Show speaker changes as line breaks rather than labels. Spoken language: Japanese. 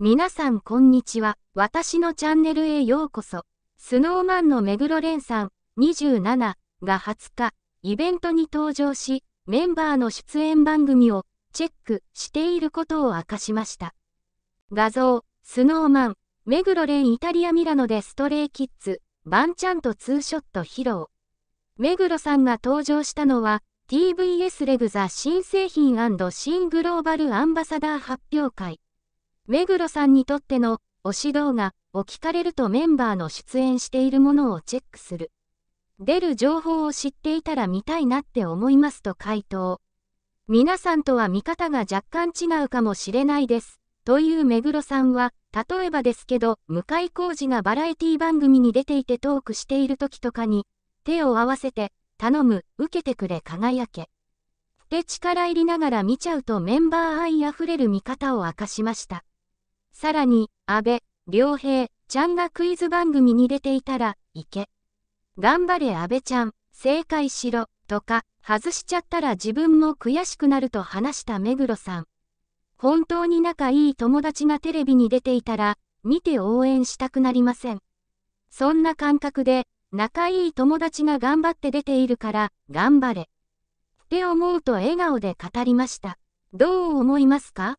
皆さんこんにちは。私のチャンネルへようこそ。スノーマンの目黒蓮さん27が20日、イベントに登場し、メンバーの出演番組をチェックしていることを明かしました。画像、スノーマン、目黒蓮イタリアミラノでストレイキッズ、バンチャンとツーショット披露。目黒さんが登場したのは、TVS レグザ新製品新グローバルアンバサダー発表会。目黒さんにとっての推し動画を聞かれるとメンバーの出演しているものをチェックする。出る情報を知っていたら見たいなって思いますと回答。皆さんとは見方が若干違うかもしれないです。という目黒さんは、例えばですけど、向井浩二がバラエティ番組に出ていてトークしている時とかに、手を合わせて、頼む、受けてくれ輝け。で力入りながら見ちゃうとメンバー愛あふれる見方を明かしました。さらに、安倍、良平、ちゃんがクイズ番組に出ていたら、いけ。頑張れ安倍ちゃん、正解しろ、とか、外しちゃったら自分も悔しくなると話した目黒さん。本当に仲いい友達がテレビに出ていたら、見て応援したくなりません。そんな感覚で、仲いい友達が頑張って出ているから、頑張れ。って思うと笑顔で語りました。どう思いますか